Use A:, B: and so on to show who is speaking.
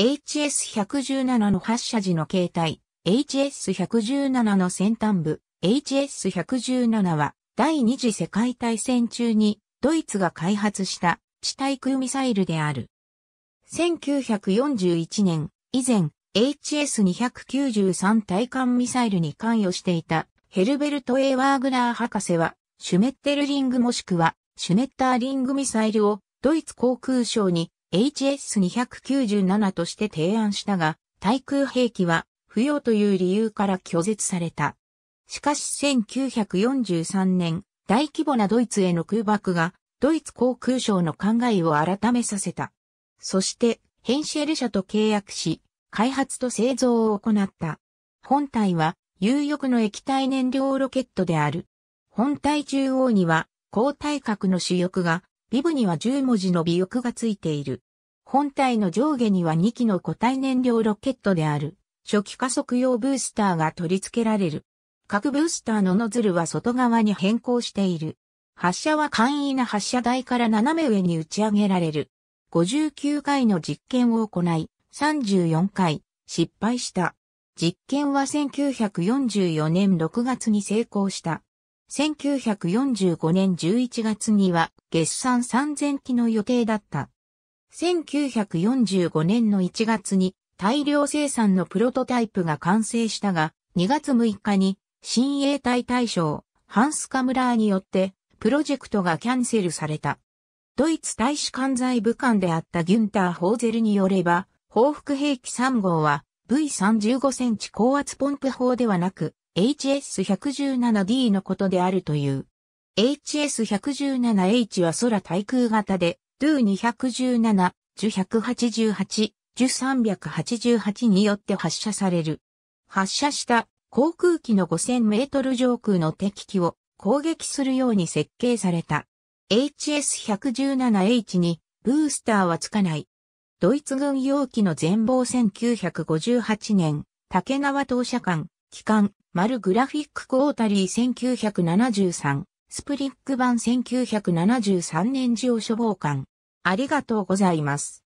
A: HS117 の発射時の形態、HS117 の先端部、HS117 は第二次世界大戦中にドイツが開発した地対空ミサイルである。1941年以前 HS293 対艦ミサイルに関与していたヘルベルト・エーワーグラー博士はシュメッテルリングもしくはシュネッターリングミサイルをドイツ航空省に HS297 として提案したが、対空兵器は不要という理由から拒絶された。しかし1943年、大規模なドイツへの空爆が、ドイツ航空省の考えを改めさせた。そして、ヘンシェル社と契約し、開発と製造を行った。本体は、有力の液体燃料ロケットである。本体中央には、高体格の主翼がビブには10文字の尾翼がついている。本体の上下には2機の固体燃料ロケットである、初期加速用ブースターが取り付けられる。各ブースターのノズルは外側に変更している。発射は簡易な発射台から斜め上に打ち上げられる。59回の実験を行い、34回失敗した。実験は1944年6月に成功した。1945年11月には月産3000機の予定だった。1945年の1月に大量生産のプロトタイプが完成したが、2月6日に新衛隊大将ハンス・カムラーによってプロジェクトがキャンセルされた。ドイツ大使館在武官であったギュンター・ホーゼルによれば、報復兵器3号は v 3 5センチ高圧ポンプ砲ではなく、HS117D のことであるという。HS117H は空対空型で、d u 2 1 7 JU188、JU388 によって発射される。発射した航空機の5000メートル上空の敵機を攻撃するように設計された。HS117H にブースターはつかない。ドイツ軍用機の全貌1958年、竹縄投射艦期間、丸グラフィッククォータリー1973、スプリック版1973年上書方館。ありがとうございます。